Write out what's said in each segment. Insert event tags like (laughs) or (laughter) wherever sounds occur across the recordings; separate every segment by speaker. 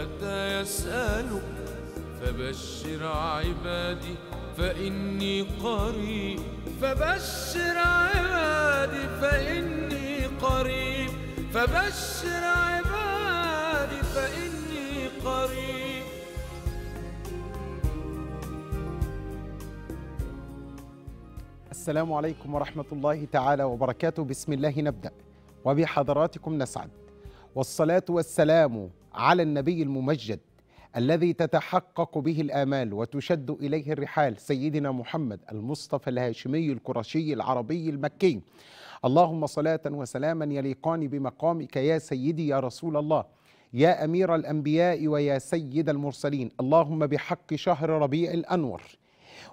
Speaker 1: أتى يسألك فبشر عبادي فإني قريب فبشر عبادي فإني قريب فبشر عبادي فإني قريب
Speaker 2: السلام عليكم ورحمة الله تعالى وبركاته بسم الله نبدأ وبحضراتكم نسعد والصلاة والسلام على النبي الممجد الذي تتحقق به الآمال وتشد إليه الرحال سيدنا محمد المصطفى الهاشمي القرشي العربي المكي اللهم صلاة وسلاما يليقان بمقامك يا سيدي يا رسول الله يا أمير الأنبياء ويا سيد المرسلين اللهم بحق شهر ربيع الأنور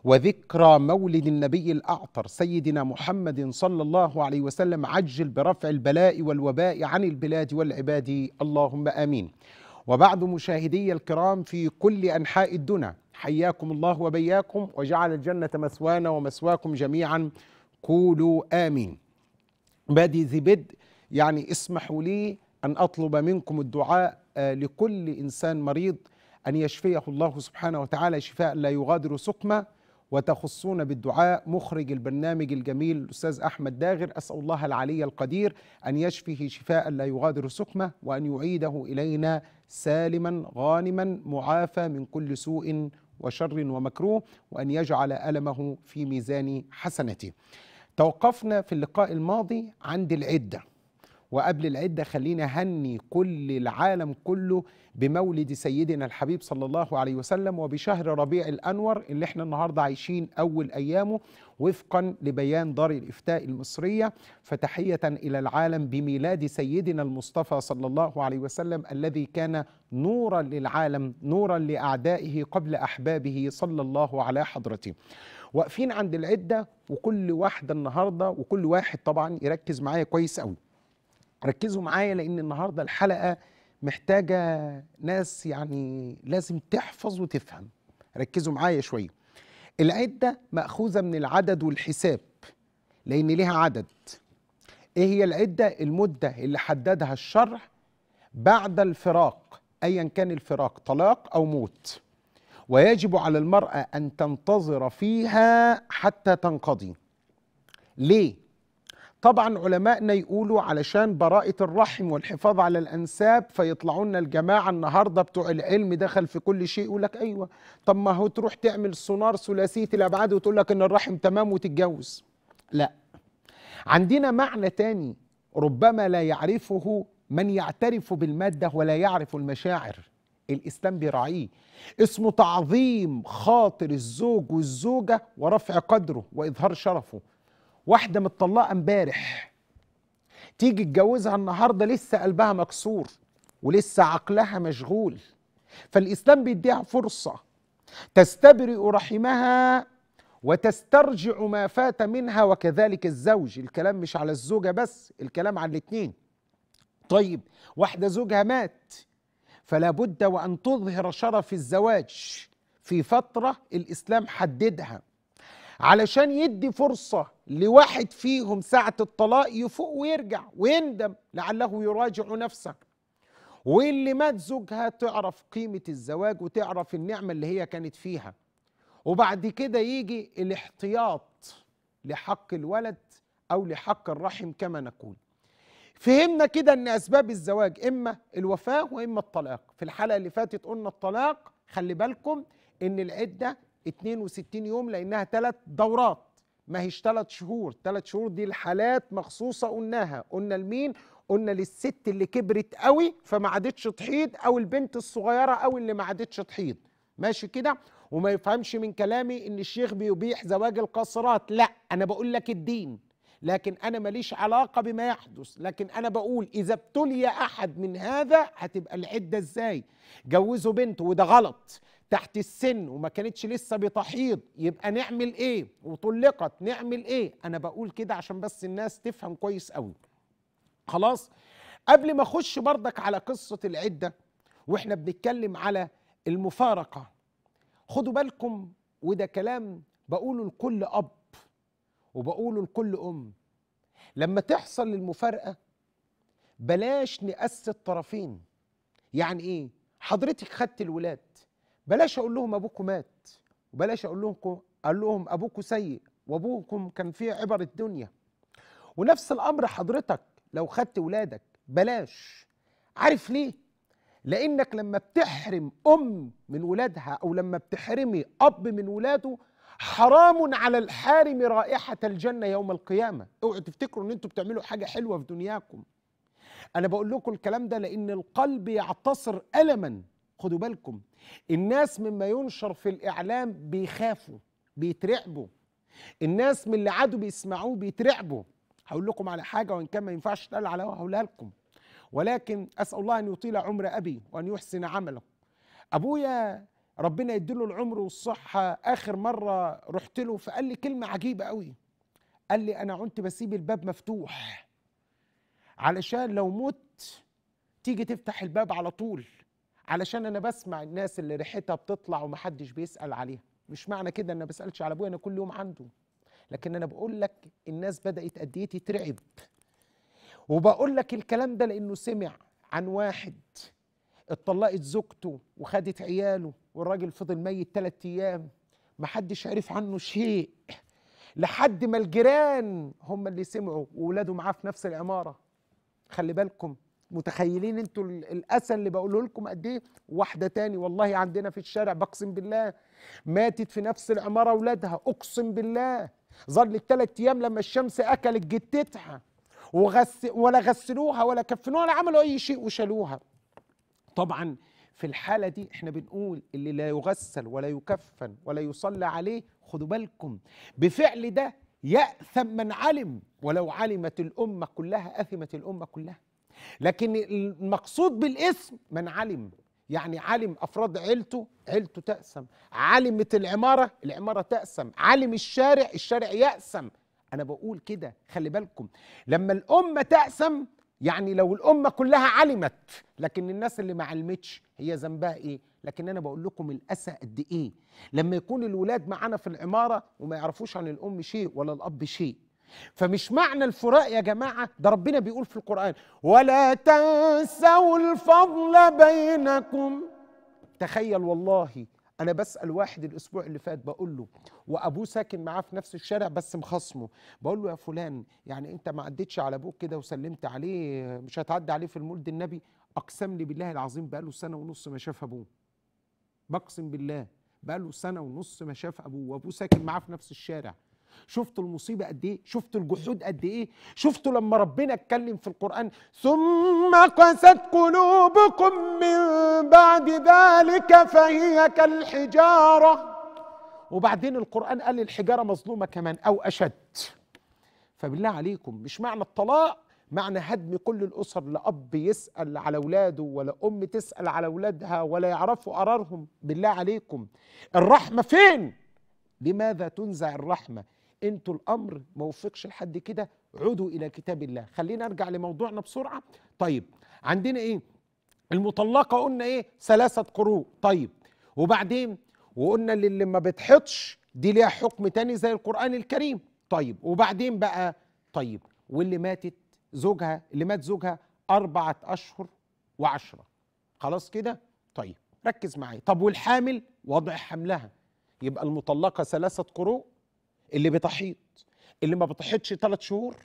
Speaker 2: وذكرى مولد النبي الأعطر سيدنا محمد صلى الله عليه وسلم عجل برفع البلاء والوباء عن البلاد والعباد اللهم آمين وبعد مشاهدي الكرام في كل أنحاء الدنيا حياكم الله وبياكم وجعل الجنة مثوانا ومثواكم جميعا قولوا آمين بادي ذي بدء يعني اسمحوا لي أن أطلب منكم الدعاء آه، لكل إنسان مريض أن يشفيه الله سبحانه وتعالى شفاء لا يغادر سقما وتخصون بالدعاء مخرج البرنامج الجميل الأستاذ أحمد داغر أسأل الله العلي القدير أن يشفيه شفاء لا يغادر سقمة وأن يعيده إلينا سالما غانما معافى من كل سوء وشر ومكروه وأن يجعل ألمه في ميزان حسنته توقفنا في اللقاء الماضي عند العدة وقبل العدة خلينا هني كل العالم كله بمولد سيدنا الحبيب صلى الله عليه وسلم وبشهر ربيع الأنور اللي احنا النهاردة عايشين أول أيامه وفقا لبيان دار الإفتاء المصرية فتحية إلى العالم بميلاد سيدنا المصطفى صلى الله عليه وسلم الذي كان نورا للعالم نورا لأعدائه قبل أحبابه صلى الله على حضرته واقفين عند العدة وكل واحدة النهاردة وكل واحد طبعا يركز معايا كويس قوي ركزوا معايا لان النهارده الحلقه محتاجه ناس يعني لازم تحفظ وتفهم ركزوا معايا شويه العده ماخوذه من العدد والحساب لان ليها عدد ايه هي العده المده اللي حددها الشرع بعد الفراق ايا كان الفراق طلاق او موت ويجب على المراه ان تنتظر فيها حتى تنقضي ليه طبعا علمائنا يقولوا علشان براءة الرحم والحفاظ على الأنساب فيطلعوا لنا الجماعة النهاردة بتوع العلم دخل في كل شيء يقول لك أيوة طب ما هو تروح تعمل سونار ثلاثية الأبعاد وتقول لك إن الرحم تمام وتتجوز لا عندنا معنى تاني ربما لا يعرفه من يعترف بالمادة ولا يعرف المشاعر الإسلام بيراعيه اسمه تعظيم خاطر الزوج والزوجة ورفع قدره وإظهار شرفه واحده متطلقه امبارح تيجي تجوزها النهارده لسه قلبها مكسور ولسه عقلها مشغول فالاسلام بيديها فرصه تستبرئ رحمها وتسترجع ما فات منها وكذلك الزوج الكلام مش على الزوجه بس الكلام على الاتنين طيب واحده زوجها مات فلا بد وان تظهر شرف الزواج في فتره الاسلام حددها علشان يدي فرصه لواحد فيهم ساعة الطلاق يفوق ويرجع ويندم لعله يراجع نفسه واللي مات زوجها تعرف قيمة الزواج وتعرف النعمة اللي هي كانت فيها وبعد كده يجي الاحتياط لحق الولد أو لحق الرحم كما نقول فهمنا كده ان اسباب الزواج اما الوفاه واما الطلاق في الحلقه اللي فاتت قلنا الطلاق خلي بالكم ان العده 62 يوم لانها ثلاث دورات ما هيش ثلاث شهور ثلاث شهور دي الحالات مخصوصة قلناها قلنا لمين قلنا للست اللي كبرت قوي فما عادتش تحيض او البنت الصغيرة قوي اللي ما عادتش تحيض ماشي كده وما يفهمش من كلامي ان الشيخ بيبيح زواج القاصرات لا انا بقول لك الدين لكن انا ماليش علاقه بما يحدث لكن انا بقول اذا ابتلي احد من هذا هتبقى العده ازاي جوزوا بنته وده غلط تحت السن وما كانتش لسه بتحيض يبقى نعمل ايه وطلقت نعمل ايه انا بقول كده عشان بس الناس تفهم كويس قوي خلاص قبل ما اخش برضك على قصه العده واحنا بنتكلم على المفارقه خدوا بالكم وده كلام بقوله لكل اب وبقوله لكل ام لما تحصل المفارقه بلاش نقسي الطرفين يعني ايه حضرتك خدت الولاد بلاش اقول لهم ابوكم مات وبلاش اقول لهم اقول لهم ابوكم سيء وابوكم كان فيه عبر الدنيا ونفس الامر حضرتك لو خدت ولادك بلاش عارف ليه لانك لما بتحرم ام من ولادها او لما بتحرمي اب من ولاده حرام على الحارم رائحه الجنه يوم القيامه اوعوا تفتكروا ان انتوا بتعملوا حاجه حلوه في دنياكم انا بقول لكم الكلام ده لان القلب يعتصر الما خدوا بالكم الناس مما ينشر في الإعلام بيخافوا بيترعبوا الناس من اللي عادوا بيسمعوه بيترعبوا هقول لكم على حاجة وإن كان ما ينفعش تقال على هقولها لكم ولكن أسأل الله أن يطيل عمر أبي وأن يحسن عمله أبويا ربنا يديله العمر والصحة آخر مرة رحت له فقال لي كلمة عجيبة قوي قال لي أنا عنت بسيب الباب مفتوح علشان لو مت تيجي تفتح الباب على طول علشان انا بسمع الناس اللي ريحتها بتطلع ومحدش بيسال عليها مش معنى كده ان انا بسالش على ابويا انا كل يوم عنده لكن انا بقول لك الناس بدات قد ايه تترعب وبقول لك الكلام ده لانه سمع عن واحد اتطلقت زوجته وخدت عياله والراجل فضل ميت ثلاث ايام محدش عرف عنه شيء لحد ما الجيران هم اللي سمعوا وولاده معاه في نفس العماره خلي بالكم متخيلين انتوا الاسى اللي بقوله لكم قد ايه واحده تاني والله عندنا في الشارع بقسم بالله ماتت في نفس العماره اولادها اقسم بالله ظلت ثلاث ايام لما الشمس اكلت جتتها وغس ولا غسلوها ولا كفنوها ولا عملوا اي شيء وشالوها طبعا في الحالة دي احنا بنقول اللي لا يغسل ولا يكفن ولا يصلى عليه خدوا بالكم بفعل ده يأثم من علم ولو علمت الأمة كلها أثمت الأمة كلها لكن المقصود بالاسم من علم يعني علم افراد عيلته عيلته تقسم علمت العماره العماره تقسم علم الشارع الشارع يقسم انا بقول كده خلي بالكم لما الامه تقسم يعني لو الامه كلها علمت لكن الناس اللي ما علمتش هي ذنبها ايه لكن انا بقول لكم الاسى قد ايه لما يكون الولاد معانا في العماره وما يعرفوش عن الام شيء ولا الاب شيء فمش معنى الفراق يا جماعة ده ربنا بيقول في القرآن ولا تنسوا الفضل بينكم تخيل والله أنا بسأل واحد الأسبوع اللي فات بقول له وأبوه ساكن معاه في نفس الشارع بس مخصمه بقول له يا فلان يعني أنت ما عدتش على أبوك كده وسلمت عليه مش هتعدي عليه في المولد النبي أقسم لي بالله العظيم بقاله سنة ونص ما شاف أبوه بقسم بالله بقاله سنة ونص ما شاف أبوه وأبوه ساكن معاه في نفس الشارع شفتوا المصيبه قد ايه شفتوا الجحود قد ايه شفتوا لما ربنا اتكلم في القران ثم قست قلوبكم من بعد ذلك فهي كالحجاره وبعدين القران قال الحجاره مظلومه كمان او اشد فبالله عليكم مش معنى الطلاق معنى هدم كل الاسر لا اب يسال على اولاده ولا ام تسال على اولادها ولا يعرفوا قرارهم بالله عليكم الرحمه فين لماذا تنزع الرحمه انتوا الامر ما وفقش لحد كده عودوا الى كتاب الله خلينا ارجع لموضوعنا بسرعه طيب عندنا ايه المطلقه قلنا ايه ثلاثه قروء طيب وبعدين وقلنا اللي ما بتحطش دي ليها حكم تاني زي القران الكريم طيب وبعدين بقى طيب واللي ماتت زوجها اللي مات زوجها أربعة أشهر وعشرة خلاص كده طيب ركز معايا طب والحامل وضع حملها يبقى المطلقة ثلاثة قروء اللي بتحيط اللي ما بتحيطش ثلاث شهور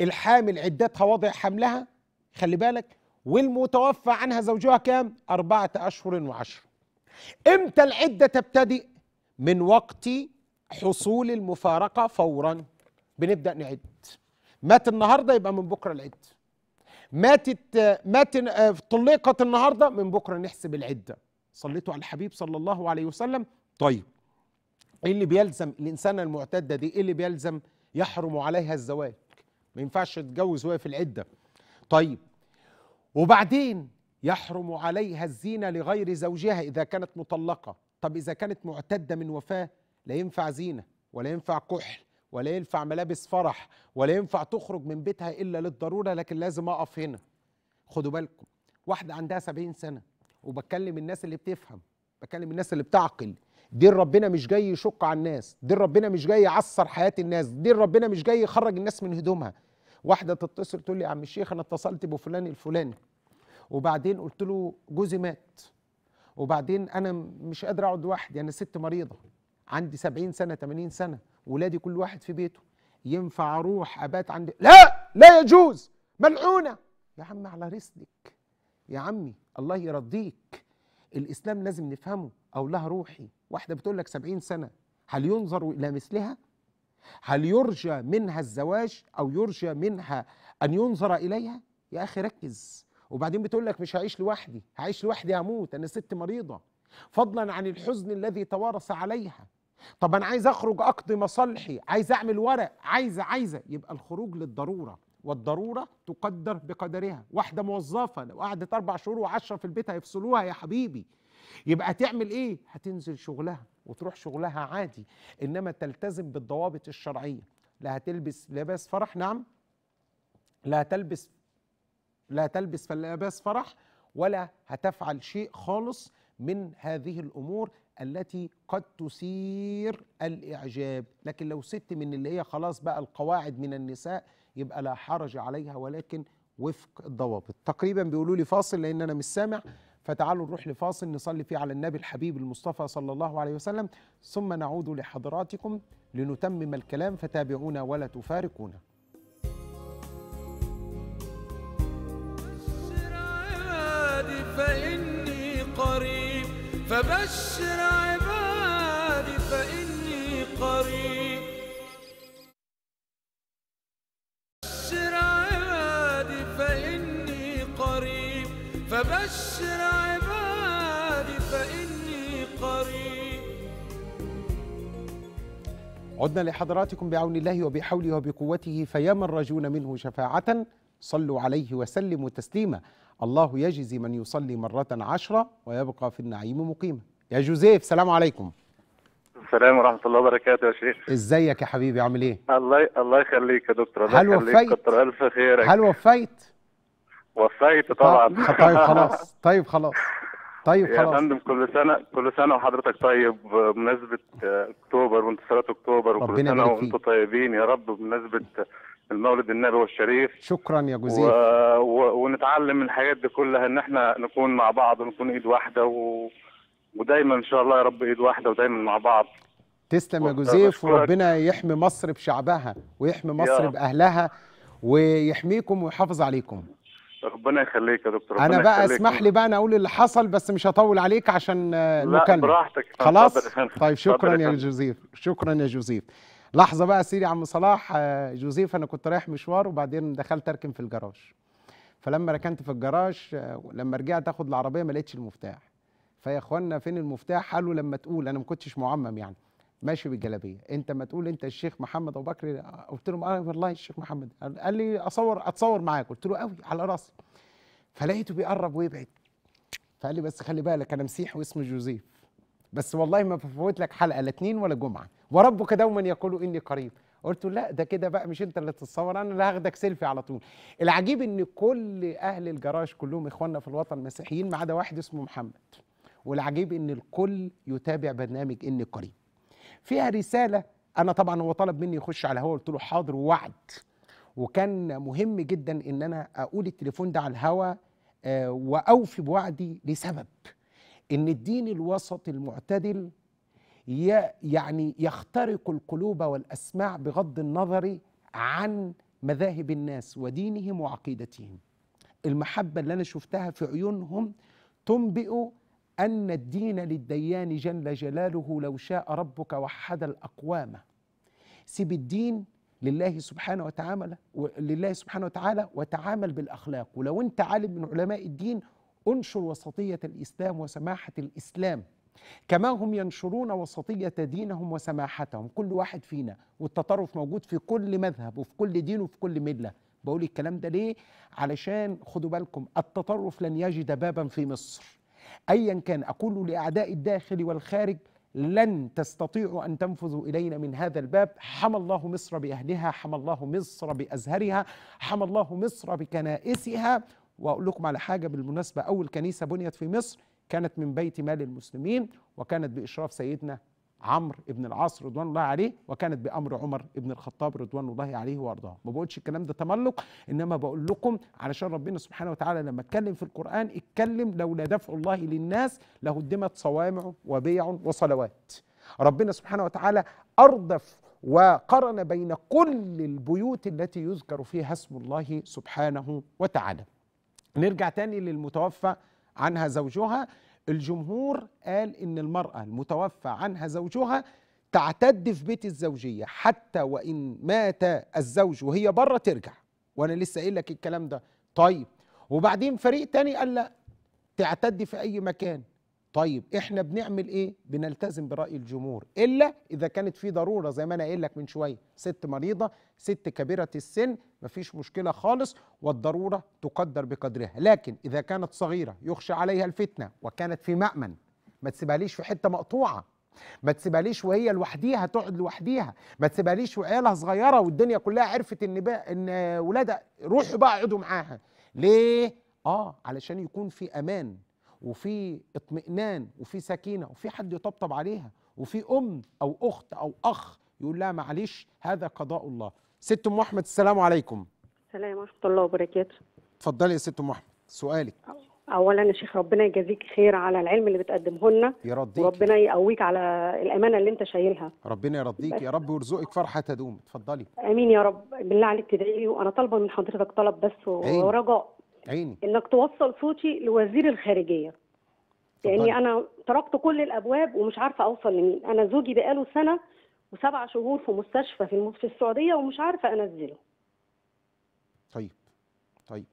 Speaker 2: الحامل عدتها وضع حملها خلي بالك والمتوفى عنها زوجها كام أربعة أشهر وعشرة إمتى العدة تبتدئ من وقت حصول المفارقة فورا بنبدأ نعد مات النهاردة يبقى من بكرة العد ماتت مات طلقت النهاردة من بكرة نحسب العدة صليتوا على الحبيب صلى الله عليه وسلم طيب ايه اللي بيلزم الانسانه المعتده دي ايه اللي بيلزم يحرم عليها الزواج ما ينفعش تتجوز وهي في العده طيب وبعدين يحرم عليها الزينه لغير زوجها اذا كانت مطلقه طب اذا كانت معتده من وفاه لا ينفع زينه ولا ينفع كحل ولا ينفع ملابس فرح ولا ينفع تخرج من بيتها الا للضروره لكن لازم اقف هنا خدوا بالكم واحده عندها 70 سنه وبتكلم الناس اللي بتفهم بكلم الناس اللي بتعقل دين ربنا مش جاي يشق على الناس دين ربنا مش جاي يعصر حياة الناس دين ربنا مش جاي يخرج الناس من هدومها واحدة تتصل تقول لي يا عم الشيخ أنا اتصلت بفلان الفلاني وبعدين قلت له جوزي مات وبعدين أنا مش قادر أقعد لوحدي أنا ست مريضة عندي 70 سنة 80 سنة ولادي كل واحد في بيته ينفع أروح أبات عند لا لا يجوز ملعونة يا عم على رسلك يا عمي الله يرضيك الإسلام لازم نفهمه أو لها روحي واحدة بتقول لك 70 سنة هل ينظر إلى مثلها؟ هل يرجى منها الزواج أو يرجى منها أن ينظر إليها؟ يا أخي ركز وبعدين بتقول لك مش هعيش لوحدي هعيش لوحدي هموت أنا ست مريضة فضلا عن الحزن الذي توارث عليها طب أنا عايز أخرج أقضي مصالحي عايز أعمل ورق عايزة عايزة يبقى الخروج للضرورة والضرورة تقدر بقدرها واحدة موظفة لو قعدت أربع شهور وعشرة في البيت هيفصلوها يا حبيبي يبقى تعمل ايه هتنزل شغلها وتروح شغلها عادي انما تلتزم بالضوابط الشرعيه لا هتلبس لباس فرح نعم لا هتلبس لا تلبس فلباس فرح ولا هتفعل شيء خالص من هذه الامور التي قد تثير الاعجاب لكن لو ست من اللي هي خلاص بقى القواعد من النساء يبقى لا حرج عليها ولكن وفق الضوابط تقريبا بيقولوا لي فاصل لان انا مش سامع فتعالوا نروح لفاصل نصلي فيه على النبي الحبيب المصطفى صلى الله عليه وسلم ثم نعود لحضراتكم لنتمم الكلام فتابعونا ولا تفارقونا
Speaker 1: فإني قريب فبشر عبادي فإني قريب
Speaker 2: عدنا لحضراتكم بعون الله وبحوله وبقوته فيا من رجون منه شفاعة صلوا عليه وسلموا تسليما الله يجزي من يصلي مرة عشرة ويبقى في النعيم مقيما يا جوزيف سلام عليكم
Speaker 3: السلام ورحمة الله وبركاته يا شيخ
Speaker 2: ازيك يا حبيبي عامل ايه؟
Speaker 3: الله الله يخليك يا دكتور
Speaker 2: الله هل وفيت؟ كتر ألف خيرك هل وفيت؟ وفيت طبعا طيب خلاص طيب خلاص (laughs) طيب، طيب خلاص يا فندم كل سنه كل سنه وحضرتك طيب بمناسبه اكتوبر وانتصارات اكتوبر وكل سنه وانتم طيبين يا رب بمناسبه المولد النبوي والشريف شكرا يا جوزيف و... و... ونتعلم من الحاجات دي كلها ان احنا نكون مع بعض ونكون ايد واحده و... ودايما ان شاء الله يا رب ايد واحده ودايما مع بعض تسلم يا جوزيف وربنا يحمي مصر بشعبها ويحمي مصر باهلها ويحميكم ويحافظ عليكم
Speaker 3: ربنا يخليك يا دكتور ربنا انا بقى اسمح لي
Speaker 2: بقى انا اقول اللي حصل بس مش هطول عليك عشان آه، نكمل براحتك خلاص طيب شكرا يا جوزيف شكرا يا جوزيف لحظه بقى سيري عم صلاح آه، جوزيف انا كنت رايح مشوار وبعدين دخلت اركن في الجراج فلما ركنت في الجراج آه، لما رجعت اخد العربيه ما لقيتش المفتاح فيا اخوانا فين المفتاح قالوا لما تقول انا ما كنتش معمم يعني ماشي بالجلابيه انت ما تقول انت الشيخ محمد ابو بكر قلت له اه والله الشيخ محمد قال لي اصور اتصور معاك قلت له قوي على راسي فلقيته بيقرب ويبعد فقال لي بس خلي بالك انا مسيح واسمه جوزيف بس والله ما بفوت لك حلقه لا اثنين ولا جمعه وربك دوما يقول اني قريب قلت له لا ده كده بقى مش انت اللي تتصور انا اللي هاخدك سيلفي على طول العجيب ان كل اهل الجراج كلهم اخواننا في الوطن مسيحيين ما عدا واحد اسمه محمد والعجيب ان الكل يتابع برنامج اني قريب فيها رساله انا طبعا هو طلب مني يخش على الهواء قلت له حاضر ووعد وكان مهم جدا ان انا اقول التليفون ده على الهواء آه، واوفي بوعدي لسبب ان الدين الوسط المعتدل يعني يخترق القلوب والاسماع بغض النظر عن مذاهب الناس ودينهم وعقيدتهم المحبه اللي انا شفتها في عيونهم تنبئ أن الدين للديان جل جلاله لو شاء ربك وحد الأقوام سيب الدين لله سبحانه وتعالى لله سبحانه وتعالى وتعامل بالأخلاق ولو أنت عالم من علماء الدين انشر وسطية الإسلام وسماحة الإسلام كما هم ينشرون وسطية دينهم وسماحتهم كل واحد فينا والتطرف موجود في كل مذهب وفي كل دين وفي كل ملة بقول الكلام ده ليه؟ علشان خدوا بالكم التطرف لن يجد بابا في مصر أيا كان أقول لأعداء الداخل والخارج لن تستطيعوا أن تنفذوا إلينا من هذا الباب حمى الله مصر بأهلها حمى الله مصر بأزهرها حمى الله مصر بكنائسها وأقول لكم على حاجة بالمناسبة أول كنيسة بنيت في مصر كانت من بيت مال المسلمين وكانت بإشراف سيدنا عمرو بن العاص رضوان الله عليه وكانت بامر عمر بن الخطاب رضوان الله عليه وارضاه ما بقولش الكلام ده تملق انما بقول لكم علشان ربنا سبحانه وتعالى لما اتكلم في القران اتكلم لولا دفع الله للناس لهدمت صوامع وبيع وصلوات ربنا سبحانه وتعالى اردف وقرن بين كل البيوت التي يذكر فيها اسم الله سبحانه وتعالى نرجع تاني للمتوفى عنها زوجها الجمهور قال إن المرأة المتوفى عنها زوجها تعتد في بيت الزوجية حتى وإن مات الزوج وهي بره ترجع وأنا لسه قايل لك الكلام ده طيب وبعدين فريق تاني قال لا تعتد في أي مكان طيب احنا بنعمل ايه بنلتزم براي الجمهور الا اذا كانت في ضروره زي ما انا قايل لك من شويه ست مريضه ست كبيره السن مفيش مشكله خالص والضروره تقدر بقدرها لكن اذا كانت صغيره يخشى عليها الفتنه وكانت في مامن ما ليش في حته مقطوعه ما ليش وهي لوحديها تقعد لوحديها ما ليش وعيالها صغيره والدنيا كلها عرفت ان بقى ان ولادها روحوا بقى اقعدوا معاها ليه اه علشان يكون في امان وفي اطمئنان وفي سكينه وفي حد يطبطب عليها وفي ام او اخت او اخ يقول لها معلش هذا قضاء الله ست ام احمد السلام عليكم
Speaker 3: السلام ورحمه الله وبركاته
Speaker 2: اتفضلي يا ست ام احمد سؤالك
Speaker 3: اولا يا شيخ ربنا يجازيك خير على العلم اللي بتقدمه لنا يرضيك وربنا يقويك على الامانه اللي انت شايلها
Speaker 2: ربنا يرضيك يا رب ويرزقك فرحه تدوم اتفضلي
Speaker 3: امين يا رب بالله عليك تدعي لي وانا طالبه من حضرتك طلب بس ورجاء عيني انك توصل صوتي لوزير الخارجيه لاني يعني انا تركت كل الابواب ومش عارفه اوصل لمين انا زوجي بقاله سنه وسبع شهور في مستشفى في في السعوديه ومش عارفه انزله
Speaker 2: طيب طيب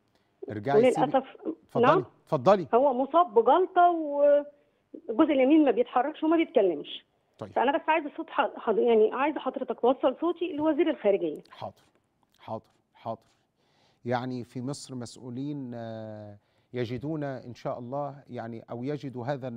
Speaker 2: ارجعي وللاسف
Speaker 3: اتفضلي نعم. اتفضلي هو مصاب بجلطه والجزء اليمين ما بيتحركش وما بيتكلمش طيب. فانا بس عايزه صوت حض... يعني عايزه حضرتك توصل صوتي لوزير الخارجيه
Speaker 2: حاضر حاضر حاضر يعني في مصر مسؤولين آه، يجدون إن شاء الله يعني أو يجدوا هذا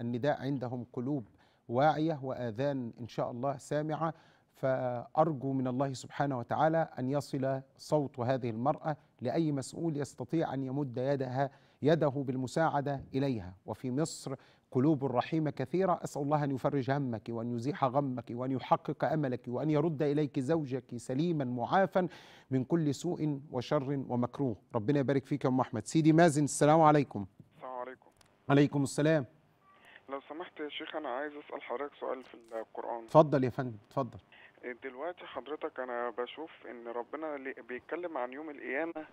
Speaker 2: النداء عندهم قلوب واعية وآذان إن شاء الله سامعة فأرجو من الله سبحانه وتعالى أن يصل صوت هذه المرأة لأي مسؤول يستطيع أن يمد يدها يده بالمساعدة إليها وفي مصر قلوب رحيمة كثيرة أسأل الله أن يفرج همك وأن يزيح غمك وأن يحقق أملك وأن يرد إليك زوجك سليما معافا من كل سوء وشر ومكروه ربنا يبارك فيك يا أم أحمد سيدي مازن السلام عليكم السلام عليكم عليكم السلام
Speaker 3: لو سمحت يا شيخ أنا عايز أسأل حضرتك سؤال في
Speaker 2: القرآن اتفضل يا فندم اتفضل إيه، دلوقتي حضرتك أنا بشوف إن ربنا بيتكلم عن يوم القيامة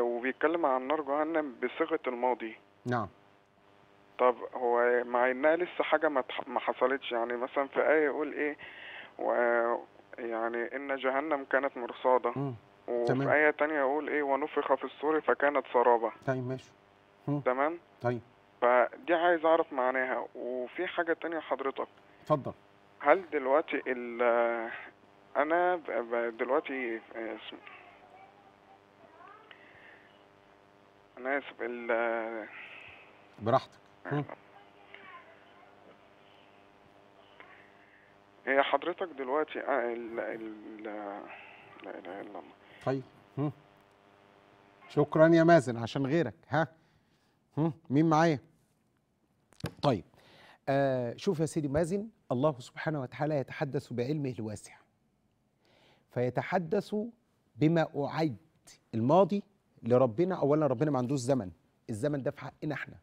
Speaker 2: وبيتكلم عن نار جهنم بصيغة الماضي نعم طب هو مع انها لسه حاجه ما ما حصلتش يعني مثلا في ايه يقول ايه و يعني ان جهنم كانت مرصاده
Speaker 3: وفي ايه تانية يقول ايه ونفخ في الصور فكانت سرابه
Speaker 2: طيب ماشي تمام طيب فدي عايز اعرف معناها وفي حاجه تانية حضرتك اتفضل هل دلوقتي ال انا دلوقتي آه، اسم
Speaker 3: انا اسف ال
Speaker 2: براحتك هي حضرتك دلوقتي آه ال ال لا اله الا الله طيب هم. شكرا يا مازن عشان غيرك ها هم. مين معايا طيب آه شوف يا سيدي مازن الله سبحانه وتعالى يتحدث بعلمه الواسع فيتحدث بما أعد الماضي لربنا أولا ربنا ما عندوش زمن الزمن ده في حقنا احنا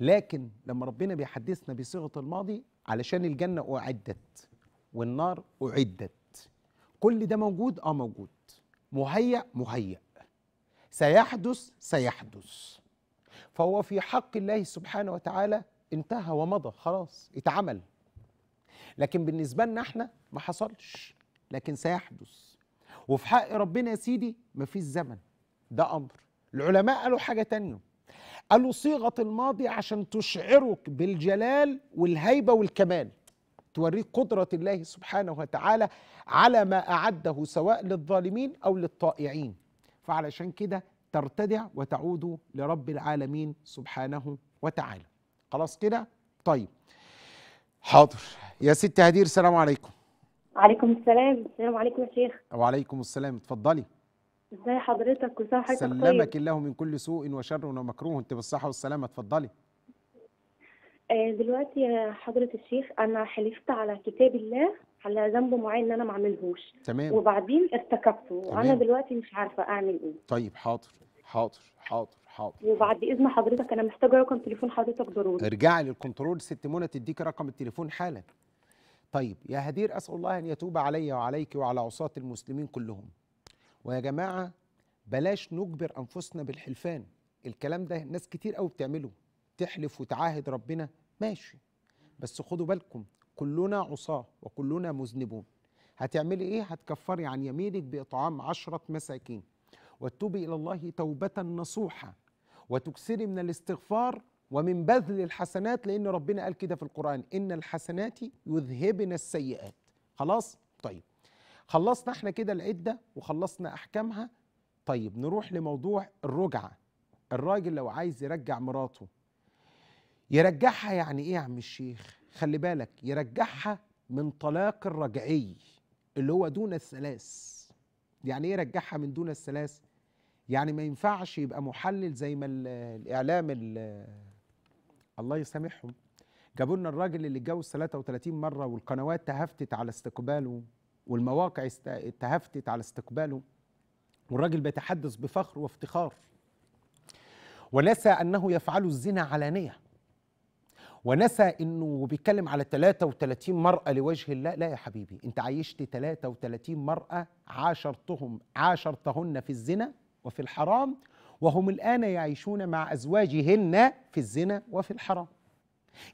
Speaker 2: لكن لما ربنا بيحدثنا بصيغه الماضي علشان الجنه اعدت والنار اعدت كل ده موجود اه موجود مهيأ مهيأ سيحدث سيحدث فهو في حق الله سبحانه وتعالى انتهى ومضى خلاص اتعمل لكن بالنسبة لنا احنا ما حصلش لكن سيحدث وفي حق ربنا يا سيدي مفيش زمن ده أمر العلماء قالوا حاجة تانية قالوا صيغه الماضي عشان تشعرك بالجلال والهيبه والكمال توريك قدره الله سبحانه وتعالى على ما اعده سواء للظالمين او للطائعين فعلشان كده ترتدع وتعود لرب العالمين سبحانه وتعالى خلاص كده طيب حاضر يا ست هدير السلام عليكم
Speaker 3: وعليكم السلام السلام عليكم يا شيخ
Speaker 2: وعليكم السلام اتفضلي
Speaker 3: ازاي حضرتك وصحتك سنه طيب سلمك
Speaker 2: الله من كل سوء وشر ومكروه انت بالصحه والسلامه اتفضلي
Speaker 3: آه، دلوقتي يا حضرة الشيخ أنا حلفت على كتاب الله على ذنب معين إن أنا ما أعملهوش تمام وبعدين ارتكبته وأنا دلوقتي مش عارفة أعمل إيه
Speaker 2: طيب حاضر حاضر حاضر حاضر
Speaker 3: وبعد إذن حضرتك أنا محتاجة رقم تليفون حضرتك ضروري
Speaker 2: ارجعي للكنترول ست منى تديك رقم التليفون حالا طيب يا هدير أسأل الله أن يتوب علي وعليك وعلى عصاة المسلمين كلهم ويا جماعه بلاش نجبر انفسنا بالحلفان الكلام ده ناس كتير قوي بتعمله تحلف وتعاهد ربنا ماشي بس خدوا بالكم كلنا عصاه وكلنا مذنبون هتعملي ايه هتكفري عن يمينك باطعام عشره مساكين واتوبي الى الله توبه نصوحه وتكسري من الاستغفار ومن بذل الحسنات لان ربنا قال كده في القران ان الحسنات يذهبن السيئات خلاص طيب خلصنا احنا كده العده وخلصنا احكامها طيب نروح لموضوع الرجعه الراجل لو عايز يرجع مراته يرجعها يعني ايه يا عم الشيخ خلي بالك يرجعها من طلاق الرجعي اللي هو دون الثلاث يعني ايه يرجعها من دون الثلاث يعني ما ينفعش يبقى محلل زي ما الاعلام الله يسامحهم جابوا لنا الراجل اللي اتجوز 33 مره والقنوات تهفتت على استقباله والمواقع اتهفتت على استقباله والراجل بيتحدث بفخر وافتخار ونسى أنه يفعل الزنا علانية ونسى أنه بيتكلم على 33 مرأة لوجه الله لا يا حبيبي أنت عيشت 33 مرأة عاشرتهم عاشرتهن في الزنا وفي الحرام وهم الآن يعيشون مع أزواجهن في الزنا وفي الحرام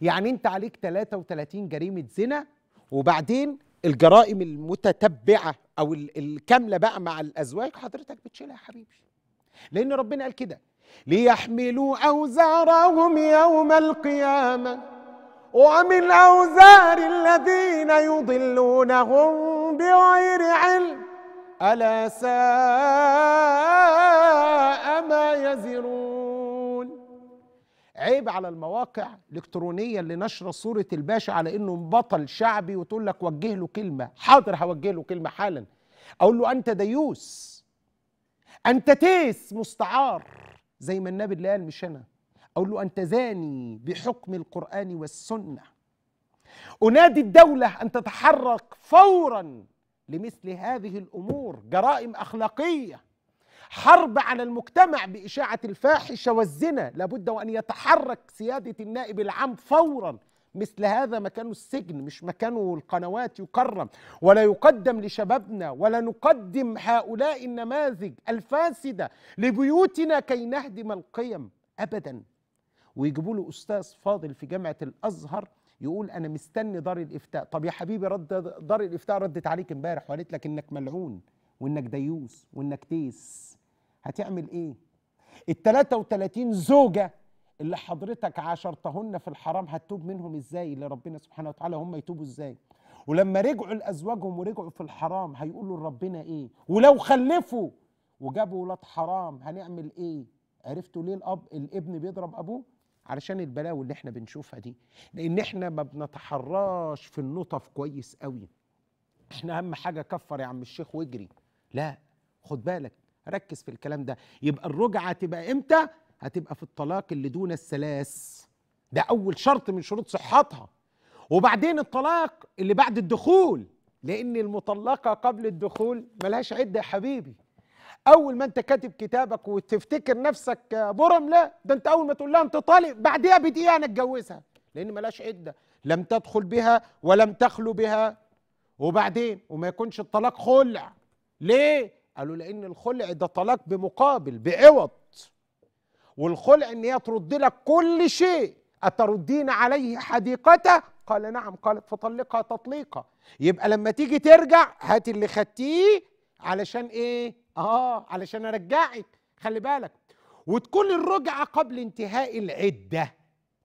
Speaker 2: يعني أنت عليك 33 جريمة زنا وبعدين الجرائم المتتبعه او الكامله بقى مع الازواج حضرتك بتشيلها يا حبيبي لان ربنا قال كده ليحملوا اوزارهم يوم القيامه ومن اوزار الذين يضلونهم بغير علم الا ساء ما يزرون عيب على المواقع الإلكترونية اللي نشرة صورة الباشا على إنه بطل شعبي وتقول لك وجه له كلمة حاضر هوجه له كلمة حالا أقول له أنت ديوس أنت تيس مستعار زي ما النبي اللي قال مش أنا أقول له أنت زاني بحكم القرآن والسنة أنادي الدولة أن تتحرك فورا لمثل هذه الأمور جرائم أخلاقية حرب على المجتمع بإشاعة الفاحشة والزنا لابد وأن يتحرك سيادة النائب العام فوراً مثل هذا مكانه السجن مش مكانه القنوات يكرم ولا يقدم لشبابنا ولا نقدم هؤلاء النماذج الفاسدة لبيوتنا كي نهدم القيم أبدا ويجيبوا له أستاذ فاضل في جامعة الأزهر يقول أنا مستني دار الإفتاء طب يا حبيبي رد دار الإفتاء ردت عليك امبارح وقالت لك إنك ملعون وإنك ديوس وإنك تيس هتعمل ايه ال 33 زوجه اللي حضرتك عاشرتهن في الحرام هتتوب منهم ازاي لربنا سبحانه وتعالى هم يتوبوا ازاي ولما رجعوا لازواجهم ورجعوا في الحرام هيقولوا لربنا ايه ولو خلفوا وجابوا ولاد حرام هنعمل ايه عرفتوا ليه الاب الابن بيضرب ابوه علشان البلاوي اللي احنا بنشوفها دي لان احنا ما بنتحراش في النطف كويس قوي احنا اهم حاجه كفر يا عم الشيخ واجري لا خد بالك ركز في الكلام ده يبقى الرجعه تبقى امتى هتبقى في الطلاق اللي دون الثلاث ده اول شرط من شروط صحتها وبعدين الطلاق اللي بعد الدخول لان المطلقه قبل الدخول ملهاش عده يا حبيبي اول ما انت كاتب كتابك وتفتكر نفسك برم لا ده انت اول ما تقول لها انت طالق بعديها بدقيقه انا اتجوزها لان ملهاش عده لم تدخل بها ولم تخلو بها وبعدين وما يكونش الطلاق خلع ليه قالوا لان الخلع ده طلاق بمقابل بعوض والخلع ان هي ترد لك كل شيء اتردين عليه حديقته قال نعم قالت فطلقها تطليقه يبقى لما تيجي ترجع هات اللي خدتيه علشان ايه اه علشان ارجعك خلي بالك وتكون الرجعه قبل انتهاء العده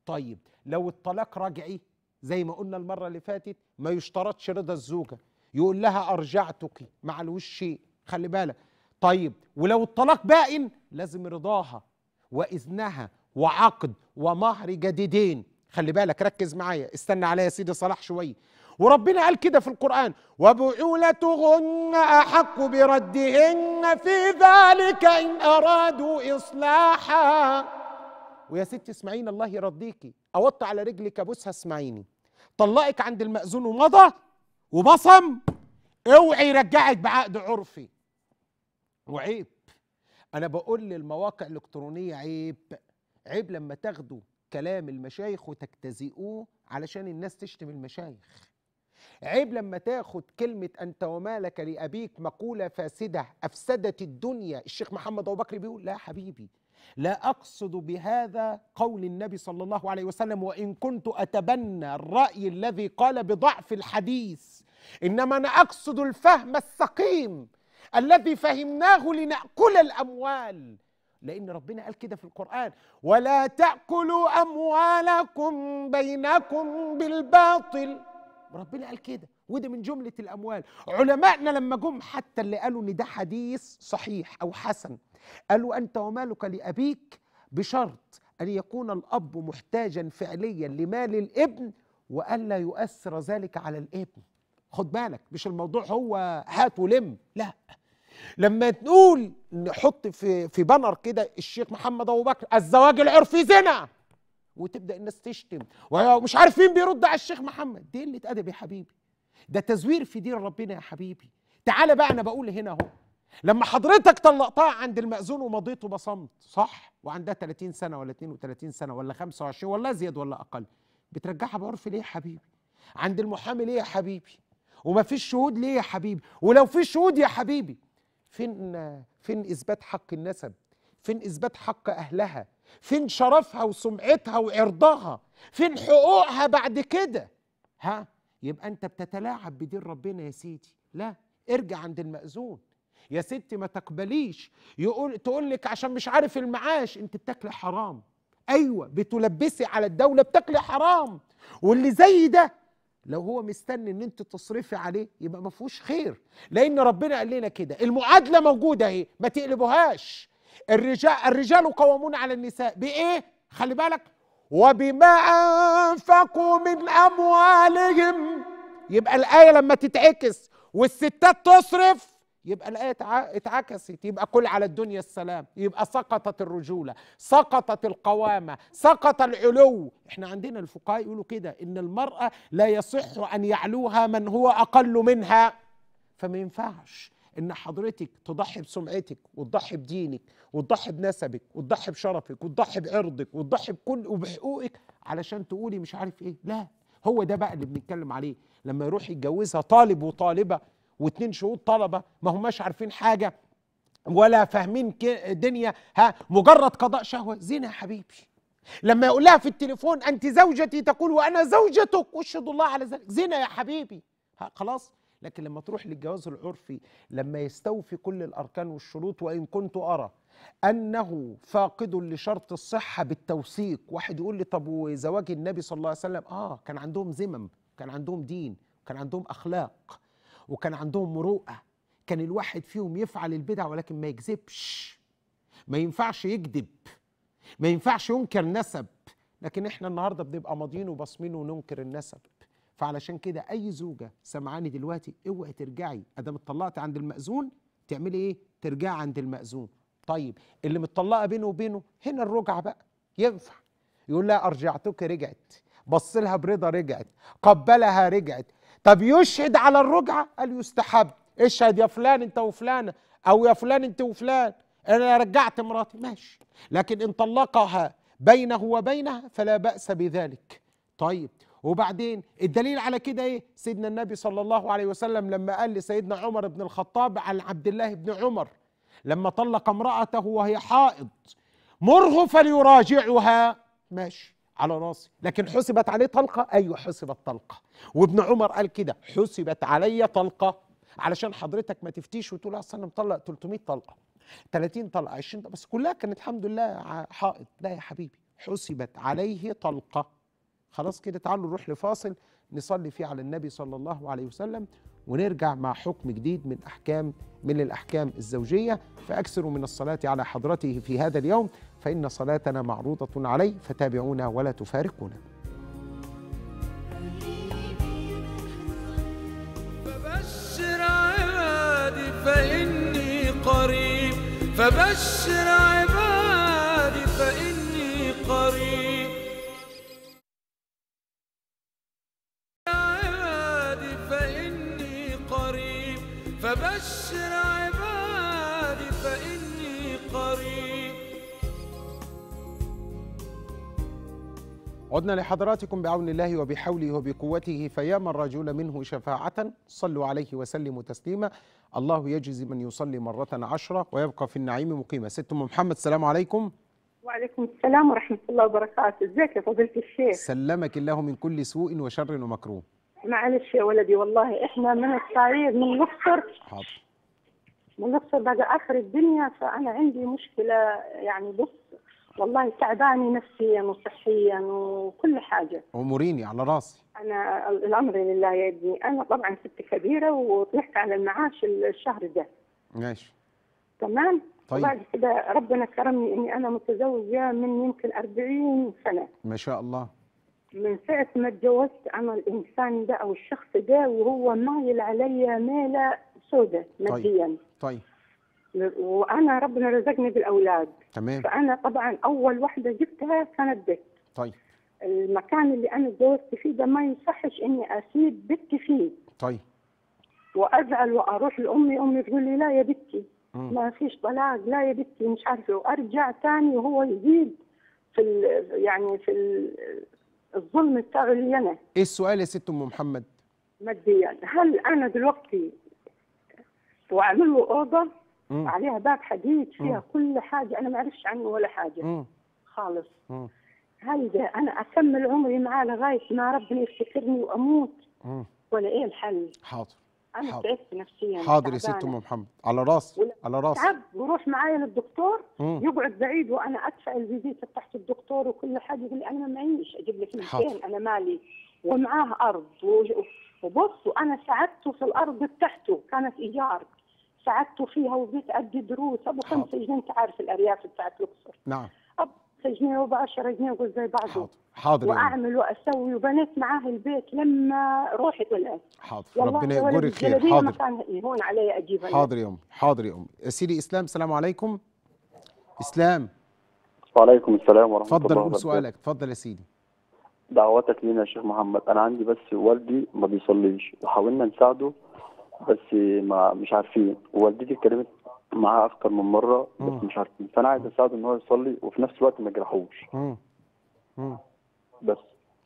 Speaker 2: طيب لو الطلاق رجعي زي ما قلنا المره اللي فاتت ما يشترطش رضا الزوجه يقول لها ارجعتك مع الوش شيء خلي بالك طيب ولو الطلاق بائن لازم رضاها وإذنها وعقد ومهر جديدين خلي بالك ركز معايا استنى عليا يا سيدي صلاح شويه وربنا قال كده في القرآن وبعولتهن أحق بردهن في ذلك إن أرادوا إصلاحا ويا ستي اسمعيني الله يرضيكي أوط على رجلك أبوسها اسمعيني طلقك عند المأذون ومضى وبصم اوعي يرجعك بعقد عرفي وعيب انا بقول للمواقع الالكترونيه عيب عيب لما تاخدوا كلام المشايخ وتجتزئوه علشان الناس تشتم المشايخ عيب لما تاخد كلمة أنت ومالك لأبيك مقولة فاسدة أفسدت الدنيا الشيخ محمد أبو بكر بيقول لا حبيبي لا أقصد بهذا قول النبي صلى الله عليه وسلم وإن كنت أتبنى الرأي الذي قال بضعف الحديث إنما أنا أقصد الفهم السقيم الذي فهمناه لنأكل الأموال لأن ربنا قال كده في القرآن ولا تأكلوا أموالكم بينكم بالباطل ربنا قال كده وده من جملة الأموال علمائنا لما جم حتى اللي قالوا إن ده حديث صحيح أو حسن قالوا أنت ومالك لأبيك بشرط أن يكون الأب محتاجا فعليا لمال الابن وألا يؤثر ذلك على الابن خد بالك مش الموضوع هو هات ولم لا لما تقول نحط في في بانر كده الشيخ محمد ابو بكر الزواج العرفي زنا وتبدا الناس تشتم ومش عارف مين بيرد على الشيخ محمد دي قله ادب يا حبيبي ده تزوير في دين ربنا يا حبيبي تعالى بقى انا بقول هنا اهو لما حضرتك طلقتها عند المأذون ومضيت وبصمت صح وعندها 30 سنه ولا 32 سنه ولا 25 ولا ازيد ولا اقل بترجعها بعرف ليه يا حبيبي عند المحامي ليه يا حبيبي ومفيش شهود ليه يا حبيبي ولو في شهود يا حبيبي فين فين اثبات حق النسب فين اثبات حق اهلها فين شرفها وسمعتها وعرضها فين حقوقها بعد كده ها يبقى انت بتتلاعب بدين ربنا يا سيدي لا ارجع عند المأذون يا ستي ما تقبليش يقول تقول لك عشان مش عارف المعاش انت بتاكلي حرام ايوه بتلبسي على الدوله بتاكلي حرام واللي زي ده لو هو مستني ان انت تصرفي عليه يبقى ما فيهوش خير لان ربنا قال لنا كده المعادله موجوده اهي ما تقلبوهاش الرجال الرجال قوامون على النساء بايه خلي بالك وبما انفقوا من اموالهم يبقى الايه لما تتعكس والستات تصرف يبقى الآية اتعكست يبقى كل على الدنيا السلام يبقى سقطت الرجولة سقطت القوامة سقط العلو احنا عندنا الفقهاء يقولوا كده إن المرأة لا يصح أن يعلوها من هو أقل منها فما ينفعش ان حضرتك تضحي بسمعتك وتضحي بدينك وتضحي بنسبك وتضحي بشرفك وتضحي بعرضك وتضحي بكل وبحقوقك علشان تقولي مش عارف ايه لا هو ده بقى اللي بنتكلم عليه لما يروح يتجوزها طالب وطالبه واتنين شهود طلبه ما هماش عارفين حاجه ولا فاهمين دنيا ها مجرد قضاء شهوه زنا يا حبيبي لما يقول لها في التليفون انت زوجتي تقول وانا زوجتك اشهد الله على ذلك زنا يا حبيبي ها خلاص لكن لما تروح للجواز العرفي لما يستوفي كل الاركان والشروط وان كنت ارى انه فاقد لشرط الصحه بالتوثيق واحد يقول لي طب وزواج النبي صلى الله عليه وسلم اه كان عندهم ذمم كان عندهم دين كان عندهم اخلاق وكان عندهم مروءه كان الواحد فيهم يفعل البدع ولكن ما يكذبش ما ينفعش يكذب ما ينفعش ينكر نسب لكن احنا النهارده بنبقى ماضيين وبصمين وننكر النسب فعلشان كده اي زوجه سمعاني دلوقتي اوعي ترجعي ادام اتطلقت عند المأذون تعملي ايه ترجعي عند المأذون طيب اللي متطلقه بينه وبينه هنا الرجعه بقى ينفع يقول لها ارجعتك رجعت بص لها برضا رجعت قبلها رجعت طب يشهد على الرجعه قال يستحب اشهد يا فلان انت وفلانه او يا فلان انت وفلان انا رجعت مراتي ماشي لكن ان طلقها بينه وبينها فلا باس بذلك طيب وبعدين الدليل على كده ايه سيدنا النبي صلى الله عليه وسلم لما قال لسيدنا عمر بن الخطاب عن عبد الله بن عمر لما طلق امراته وهي حائض مره فليراجعها ماشي على راسي لكن حسبت عليه طلقة أيوة حسبت طلقة وابن عمر قال كده حسبت علي طلقة علشان حضرتك ما تفتيش وتقول أصلا أنا مطلق 300 طلقة 30 طلقة 20 طلقة بس كلها كانت الحمد لله حائط لا يا حبيبي حسبت عليه طلقة خلاص كده تعالوا نروح لفاصل نصلي فيه على النبي صلى الله عليه وسلم ونرجع مع حكم جديد من احكام من الاحكام الزوجيه فاكثروا من الصلاه على حضرته في هذا اليوم فإن صلاتنا معروضة عليه فتابعونا ولا تفارقونا
Speaker 1: فبشر عبادي فإني قريب فبشر عبادي فإني قريب عبادي فإني قريب فبشر عبادي فإني قريب
Speaker 2: عدنا لحضراتكم بعون الله وبحوله وبقوته فيا من رجل منه شفاعة صلوا عليه وسلموا تسليما الله يجزي من يصلي مرة عشرة ويبقى في النعيم مقيما ست أم محمد السلام عليكم
Speaker 3: وعليكم السلام ورحمة الله وبركاته ازيك يا فضيلة الشيخ
Speaker 2: سلمك الله من كل سوء وشر ومكروه
Speaker 3: معلش يا ولدي والله احنا من الصعيد من الاقصر حاضر من الاقصر بقى اخر الدنيا فانا عندي مشكله يعني بص والله تعبانه نفسيا وصحيا وكل حاجه
Speaker 2: اموريني على راسي
Speaker 3: انا الامر لله يا ابني انا طبعا ست كبيره وطلعت على المعاش الشهر ده ماشي تمام طيب وبعد كده ربنا كرمني اني انا متزوجه من يمكن 40 سنه
Speaker 2: ما شاء الله
Speaker 3: من ساعه ما اتجوزت انا الانسان ده او الشخص ده وهو مايل عليا ميله سوداء طيب. ماديا طيب, طيب. وانا ربنا رزقني بالاولاد تمام فانا طبعا اول وحده جبتها كانت بنت طيب المكان اللي انا اتجوزت فيه ده ما يصحش اني اسيب بنتي فيه طيب وازعل واروح لامي امي تقول لي لا يا بنتي ما فيش طلاق لا يا بنتي مش عارفه وارجع ثاني وهو يزيد في يعني في الظلم بتاعه اللي انا
Speaker 2: ايه السؤال يا ست ام محمد؟
Speaker 3: ماديا هل انا دلوقتي واعمل له اوضه مم. عليها باب حديد فيها مم. كل حاجه انا ما اعرفش عنه ولا حاجه مم. خالص هل انا اكمل عمري معاه لغايه ما ربنا يفتكرني واموت مم. ولا ايه الحل؟
Speaker 2: حاضر انا تعبت
Speaker 3: نفسيا حاضر يا ست ام
Speaker 2: محمد على راسي على راسي تعب
Speaker 3: بروح معايا للدكتور مم. يقعد بعيد وانا ادفع الفيزيتا تحت الدكتور وكل حاجه يقول لي انا ما معيش اجيب لك مكان انا مالي ومعاه ارض وبص وانا ساعدته في الارض بتاعته كانت ايجار ساعدته فيها وبديت أدي دروس أبو خمس جنيه أنت عارف الأرياف بتاعت الأقصر نعم أبو خمسة جنيه وب 10 جنيه وقلت زي بعضه حاضر
Speaker 2: حاضر وأعمل
Speaker 3: يعني. وأسوي وبنيت معاه البيت لما روحي طلعت
Speaker 2: حاضر ربنا يجبرك خير حاضر
Speaker 3: إيه، هون علي أجيبها حاضر
Speaker 2: يا أمي حاضر يا أمي سيدي إسلام السلام عليكم إسلام وعليكم السلام ورحمة الله تفضل قول سؤالك تفضل يا سيدي
Speaker 3: دعواتك لينا يا شيخ محمد انا عندي بس والدي ما بيصليش وحاولنا نساعده بس ما مش عارفين والدتي اتكلمت معاه اكتر من مره بس مش عارفين فانا عايز اساعده ان هو يصلي وفي نفس الوقت ما يجرحوش
Speaker 2: بس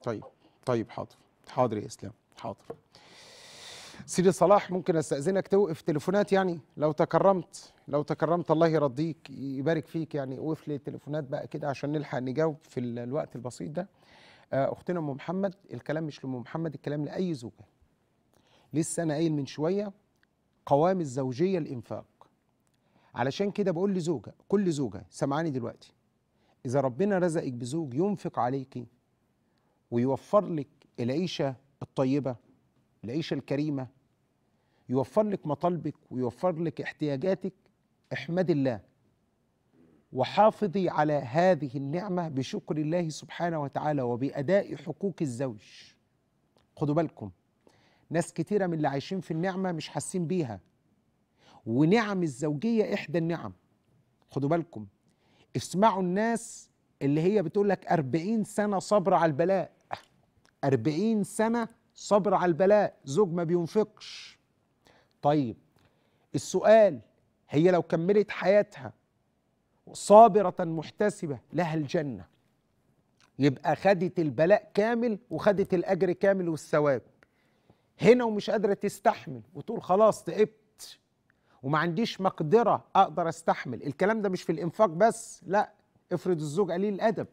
Speaker 2: طيب طيب حاضر حاضر يا اسلام حاضر سيدي صلاح ممكن استاذنك توقف تليفونات يعني لو تكرمت لو تكرمت الله يرضيك يبارك فيك يعني وقف لي التليفونات بقى كده عشان نلحق نجاوب في الوقت البسيط ده آه، اختنا ام محمد الكلام مش لام محمد الكلام لاي زوجه لسه انا قايل من شويه قوام الزوجيه الانفاق علشان كده بقول لزوجه كل زوجه سمعاني دلوقتي اذا ربنا رزقك بزوج ينفق عليك ويوفر لك العيشه الطيبه العيشه الكريمه يوفر لك مطالبك ويوفر لك احتياجاتك احمد الله وحافظي على هذه النعمه بشكر الله سبحانه وتعالى وباداء حقوق الزوج خدوا بالكم ناس كتيرة من اللي عايشين في النعمة مش حاسين بيها ونعم الزوجية إحدى النعم خدوا بالكم اسمعوا الناس اللي هي بتقول لك 40 سنة صبر على البلاء 40 سنة صبر على البلاء زوج ما بينفقش طيب السؤال هي لو كملت حياتها صابرة محتسبة لها الجنة يبقى خدت البلاء كامل وخدت الأجر كامل والثواب هنا ومش قادره تستحمل وتقول خلاص تعبت وما عنديش مقدره اقدر استحمل الكلام ده مش في الانفاق بس لا افرض الزوج قليل الادب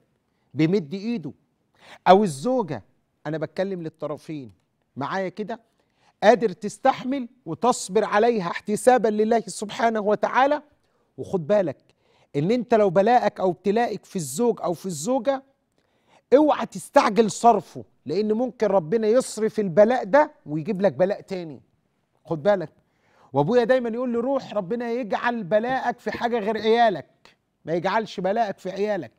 Speaker 2: بيمد ايده او الزوجه انا بتكلم للطرفين معايا كده قادر تستحمل وتصبر عليها احتسابا لله سبحانه وتعالى وخد بالك ان انت لو بلاءك او ابتلائك في الزوج او في الزوجه اوعى تستعجل صرفه لان ممكن ربنا يصرف البلاء ده ويجيب لك بلاء تاني خد بالك وابويا دايما يقول لي روح ربنا يجعل بلاءك في حاجه غير عيالك ما يجعلش بلاءك في عيالك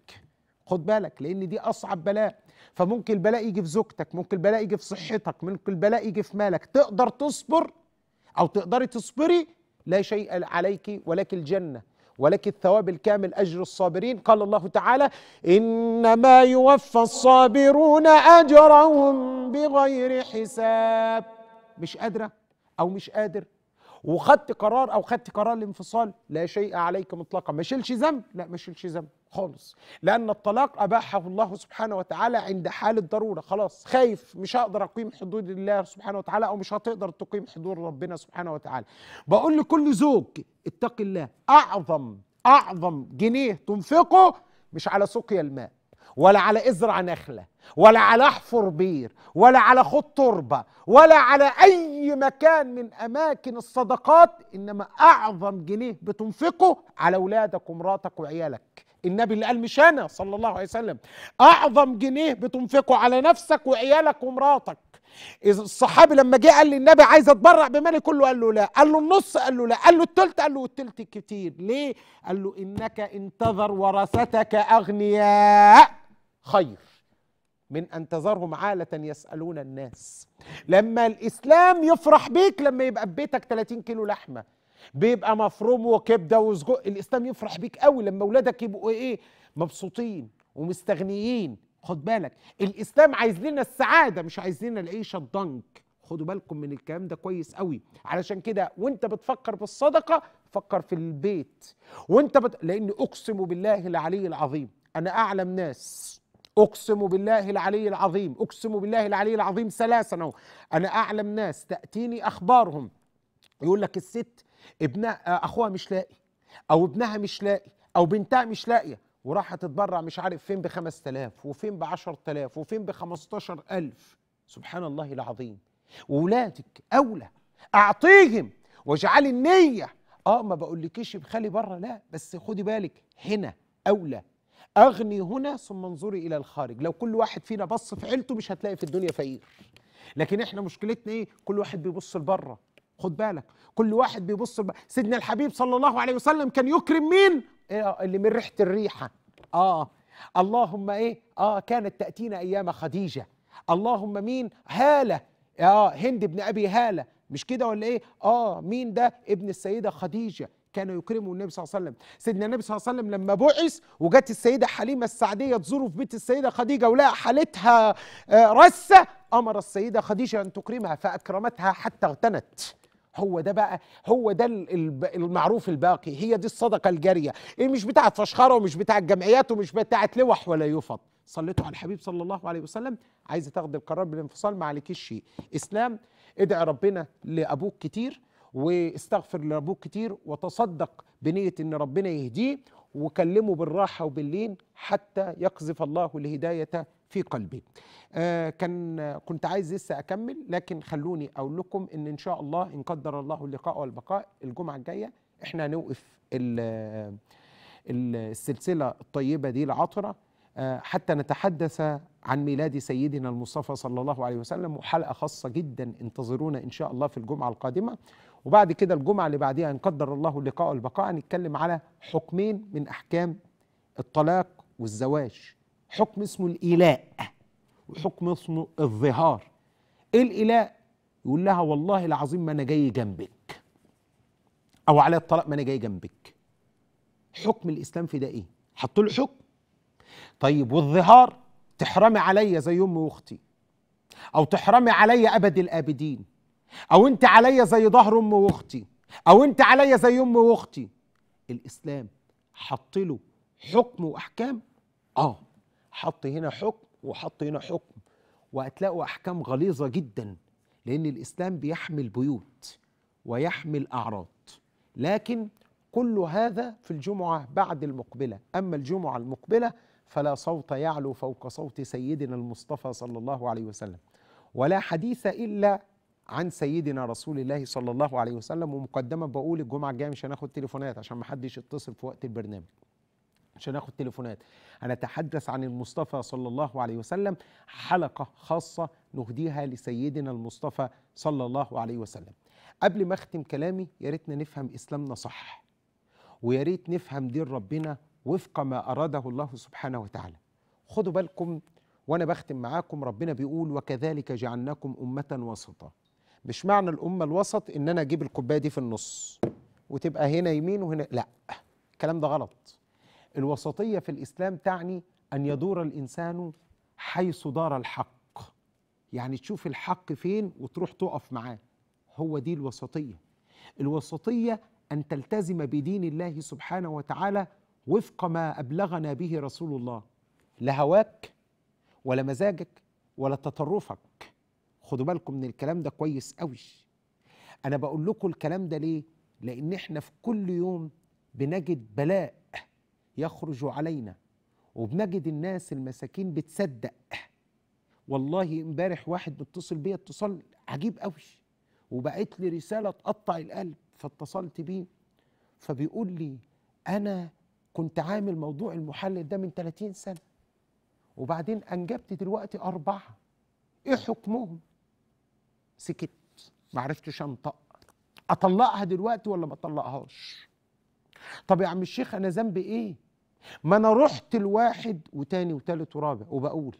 Speaker 2: خد بالك لان دي اصعب بلاء فممكن البلاء يجي في زوجتك ممكن البلاء يجي في صحتك ممكن البلاء يجي في مالك تقدر تصبر او تقدري تصبري لا شيء عليك ولك الجنه ولك الثواب الكامل أجر الصابرين قال الله تعالى إنما يوفى الصابرون أجرهم بغير حساب مش قادرة أو مش قادر وخدت قرار أو خدت قرار الانفصال لا شيء عليك مطلقا ما شيلش ذنب لا ما شيلش ذنب خالص لأن الطلاق أباحه الله سبحانه وتعالى عند حال الضرورة خلاص خايف مش هقدر أقيم حدود الله سبحانه وتعالى أو مش هتقدر تقيم حدود ربنا سبحانه وتعالى بقول لكل زوج اتق الله أعظم أعظم جنيه تنفقه مش على سقيا الماء ولا على ازرع نخله ولا على احفر بير ولا على خد تربه ولا على اي مكان من اماكن الصدقات انما اعظم جنيه بتنفقه على اولادك ومراتك وعيالك النبي اللي قال مش انا صلى الله عليه وسلم اعظم جنيه بتنفقه على نفسك وعيالك ومراتك الصحابي لما جه قال للنبي عايز اتبرع بمالي كله قال له لا قال له النص قال له لا قال له التلت قال له التلت كتير ليه قال له انك انتظر ورثتك اغنياء خير من ان تذرهم عاله يسالون الناس لما الاسلام يفرح بيك لما يبقى في بيتك 30 كيلو لحمه بيبقى مفروم وكبده وسجق الاسلام يفرح بيك قوي لما اولادك يبقوا إيه،, ايه مبسوطين ومستغنيين خد بالك الاسلام عايز لنا السعاده مش عايز لنا العيشه الضنك خدوا بالكم من الكلام ده كويس قوي علشان كده وانت بتفكر بالصدقه فكر في البيت وانت بت... لان اقسم بالله العلي العظيم انا اعلم ناس اقسم بالله العلي العظيم اقسم بالله العلي العظيم ثلاثه انا اعلم ناس تاتيني اخبارهم يقول لك الست ابنها آه، اخوها مش لاقي او ابنها مش لاقي او بنتها مش لاقيه وراح تتبرع مش عارف فين ب 5000 وفين ب 10000 وفين ب 15000 سبحان الله العظيم وولادك اولى اعطيهم واجعلي النيه اه ما بقولكيش بخلي بره لا بس خدي بالك هنا اولى اغني هنا ثم انظري الى الخارج لو كل واحد فينا بص في عيلته مش هتلاقي في الدنيا فقير لكن احنا مشكلتنا ايه كل واحد بيبص لبره خد بالك كل واحد بيبص الب... سيدنا الحبيب صلى الله عليه وسلم كان يكرم مين إيه آه، اللي من ريحه الريحه اه اللهم ايه اه كانت تاتينا ايام خديجه اللهم مين هاله اه هند بن ابي هاله مش كده ولا ايه اه مين ده ابن السيده خديجه كان يكرمه النبي صلى الله عليه وسلم سيدنا النبي صلى الله عليه وسلم لما بعث وجت السيده حليمه السعديه تزوره في بيت السيده خديجه ولقى حالتها آه، رسه امر السيده خديجه ان تكرمها فاكرمتها حتى اغتنت هو ده بقى هو ده المعروف الباقي هي دي الصدقه الجاريه إيه مش بتاعه فشخره ومش بتاعه جمعيات ومش بتاعه لوح ولا يفط صليتوا على الحبيب صلى الله عليه وسلم عايزه تاخد القرار بالانفصال ما عليكيش شيء اسلام ادعي ربنا لابوك كتير واستغفر لابوك كتير وتصدق بنيه ان ربنا يهديه وكلمه بالراحه وباللين حتى يقذف الله الهدايه في قلبي آه كان كنت عايز لسه أكمل لكن خلوني أقول لكم إن إن شاء الله إن قدر الله اللقاء والبقاء الجمعة الجاية إحنا هنوقف السلسلة الطيبة دي العطرة آه، حتى نتحدث عن ميلاد سيدنا المصطفى صلى الله عليه وسلم وحلقة خاصة جدا انتظرونا إن شاء الله في الجمعة القادمة وبعد كده الجمعة اللي بعديها إن قدر الله اللقاء والبقاء هنتكلم على حكمين من أحكام الطلاق والزواج حكم اسمه الإيلاء وحكم اسمه الظهار إيه الإيلاء؟ يقول لها والله العظيم ما أنا جاي جنبك أو على الطلاق ما أنا جاي جنبك حكم الإسلام في ده إيه؟ حطوا له حكم طيب والظهار تحرمي عليا زي أمي وأختي أو تحرمي عليا أبد الآبدين أو أنت عليا زي ظهر أمي وأختي أو أنت عليا زي أمي وأختي الإسلام حط له حكم وأحكام آه حط هنا حكم وحط هنا حكم وهتلاقوا أحكام غليظة جدا لأن الإسلام بيحمل بيوت ويحمل أعراض لكن كل هذا في الجمعة بعد المقبلة أما الجمعة المقبلة فلا صوت يعلو فوق صوت سيدنا المصطفى صلى الله عليه وسلم ولا حديث إلا عن سيدنا رسول الله صلى الله عليه وسلم ومقدمة بقول الجمعة الجاية مش هناخد تليفونات عشان محدش يتصل في وقت البرنامج مش هناخد تليفونات هنتحدث عن المصطفى صلى الله عليه وسلم حلقة خاصة نهديها لسيدنا المصطفى صلى الله عليه وسلم قبل ما أختم كلامي يا ريتنا نفهم إسلامنا صح ويا ريت نفهم دين ربنا وفق ما أراده الله سبحانه وتعالى خدوا بالكم وأنا بختم معاكم ربنا بيقول وكذلك جعلناكم أمة وسطا مش معنى الأمة الوسط إن أنا أجيب الكوباية دي في النص وتبقى هنا يمين وهنا لا الكلام ده غلط الوسطية في الإسلام تعني أن يدور الإنسان حيث دار الحق يعني تشوف الحق فين وتروح تقف معاه هو دي الوسطية الوسطية أن تلتزم بدين الله سبحانه وتعالى وفق ما أبلغنا به رسول الله لا هواك ولا مزاجك ولا تطرفك خدوا بالكم من الكلام ده كويس قوي أنا بقول لكم الكلام ده ليه؟ لأن إحنا في كل يوم بنجد بلاء يخرج علينا وبنجد الناس المساكين بتصدق والله امبارح واحد متصل بيا اتصال عجيب قوي وبعت لي رساله تقطع القلب فاتصلت بيه فبيقول لي انا كنت عامل موضوع المحلل ده من 30 سنه وبعدين انجبت دلوقتي اربعه ايه حكمهم سكت ما عرفتش انطق اطلقها دلوقتي ولا ما اطلقهاش طب يا عم الشيخ انا ذنبي ايه ما انا رحت لواحد وتاني وتالت ورابع وبقول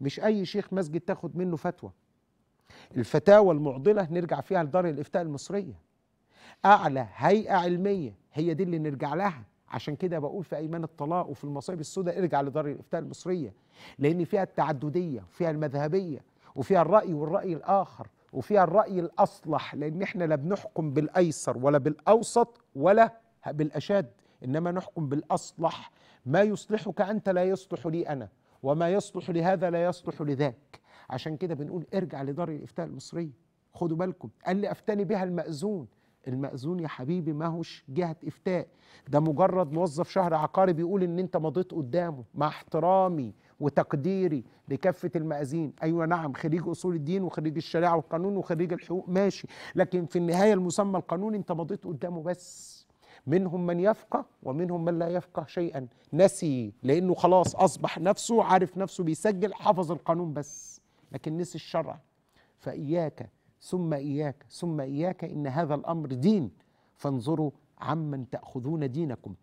Speaker 2: مش اي شيخ مسجد تاخد منه فتوى الفتاوى المعضله نرجع فيها لدار الافتاء المصريه اعلى هيئه علميه هي دي اللي نرجع لها عشان كده بقول في ايمان الطلاق وفي المصايب السوداء ارجع لدار الافتاء المصريه لان فيها التعدديه وفيها المذهبيه وفيها الراي والراي الاخر وفيها الراي الاصلح لان احنا لا بنحكم بالايسر ولا بالاوسط ولا بالاشد انما نحكم بالاصلح ما يصلحك أنت لا يصلح لي أنا وما يصلح لهذا لا يصلح لذاك عشان كده بنقول ارجع لدار الإفتاء المصرية خدوا بالكم قال لي افتني بها المأذون المأذون يا حبيبي ما هوش جهة إفتاء ده مجرد موظف شهر عقاري بيقول إن أنت مضيت قدامه مع احترامي وتقديري لكافة المأذين أيوة نعم خريج أصول الدين وخريج الشريعة والقانون وخريج الحقوق ماشي لكن في النهاية المسمى القانون أنت مضيت قدامه بس منهم من يفقه ومنهم من لا يفقه شيئا نسي لأنه خلاص أصبح نفسه عارف نفسه بيسجل حفظ القانون بس لكن نسي الشرع فإياك ثم إياك ثم إياك إن هذا الأمر دين فانظروا عمن تأخذون دينكم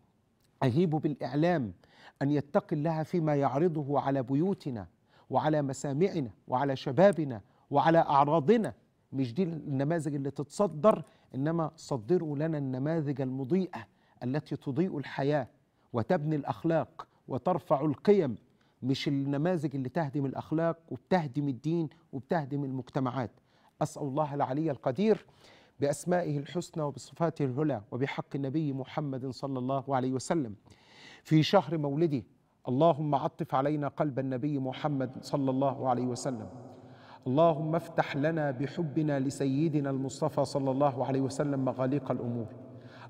Speaker 2: أهيبوا بالإعلام أن يتقي الله فيما يعرضه على بيوتنا وعلى مسامعنا وعلى شبابنا وعلى أعراضنا مش دي النماذج اللي تتصدر إنما صدروا لنا النماذج المضيئة التي تضيء الحياة وتبني الأخلاق وترفع القيم مش النماذج اللي تهدم الأخلاق وبتهدم الدين وبتهدم المجتمعات أسأل الله العلي القدير بأسمائه الحسنى وبصفاته العلى وبحق النبي محمد صلى الله عليه وسلم في شهر مولده اللهم عطف علينا قلب النبي محمد صلى الله عليه وسلم اللهم افتح لنا بحبنا لسيدنا المصطفى صلى الله عليه وسلم مغاليق الامور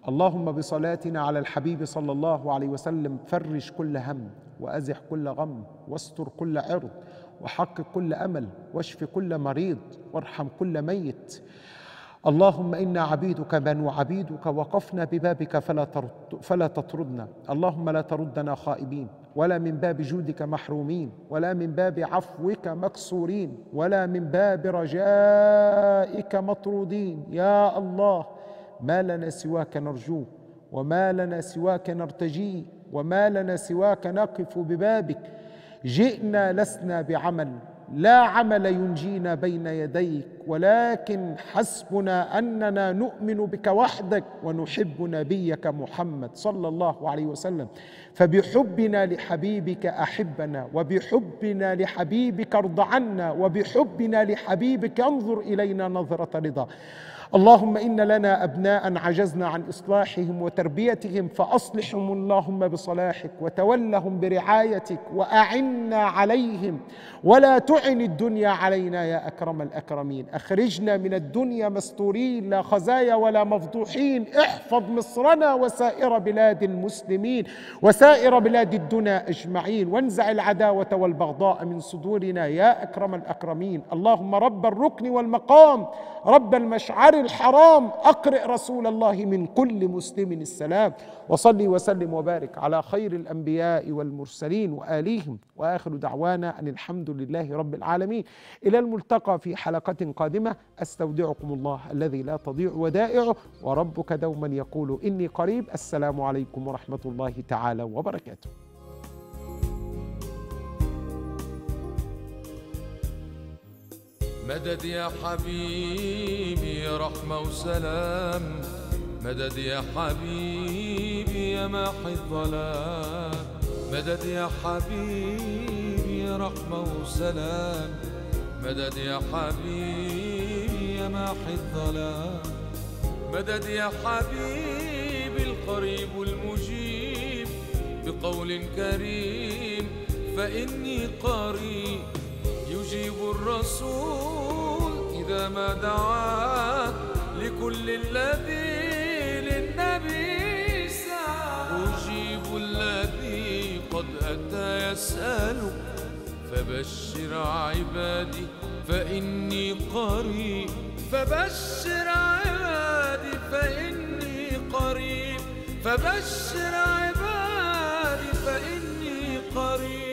Speaker 2: اللهم بصلاتنا على الحبيب صلى الله عليه وسلم فرج كل هم وازح كل غم واستر كل عرض وحقق كل امل واشف كل مريض وارحم كل ميت اللهم انا عبيدك بنو عبيدك وقفنا ببابك فلا فلا تطردنا اللهم لا تردنا خائبين ولا من باب جودك محرومين ولا من باب عفوك مكسورين ولا من باب رجائك مطرودين يا الله ما لنا سواك نرجوه وما لنا سواك نرتجيه وما لنا سواك نقف ببابك جئنا لسنا بعمل لا عمل ينجينا بين يديك ولكن حسبنا اننا نؤمن بك وحدك ونحب نبيك محمد صلى الله عليه وسلم فبحبنا لحبيبك احبنا وبحبنا لحبيبك ارض عنا وبحبنا لحبيبك انظر الينا نظره رضا اللهم إن لنا أبناء عجزنا عن إصلاحهم وتربيتهم فأصلحهم اللهم بصلاحك وتولهم برعايتك وأعنا عليهم ولا تعن الدنيا علينا يا أكرم الأكرمين أخرجنا من الدنيا مستورين لا خزايا ولا مفضوحين احفظ مصرنا وسائر بلاد المسلمين وسائر بلاد الدنا أجمعين وانزع العداوة والبغضاء من صدورنا يا أكرم الأكرمين اللهم رب الركن والمقام رب المشعر الحرام أقرئ رسول الله من كل مسلم السلام وصلي وسلم وبارك على خير الأنبياء والمرسلين وآليهم وآخر دعوانا أن الحمد لله رب العالمين إلى الملتقى في حلقة قادمة أستودعكم الله الذي لا تضيع ودائعه وربك دوما يقول إني قريب السلام عليكم ورحمة الله تعالى وبركاته
Speaker 1: مدد يا حبيبي رحمة وسلام مدد يا حبيبي يا ماحي الظلام مدد يا حبيبي رحمة وسلام مدد يا حبيبي يا ماحي الظلام مدد يا حبيبي القريب المجيب بقول كريم فإني قريب يجيب الرسول إذا ما دعا لكل الذي للنبي سعى أجيب الذي قد أتى يسأل فبشر عبادي فإني قريب فبشر عبادي فإني قريب فبشر عبادي فإني قريب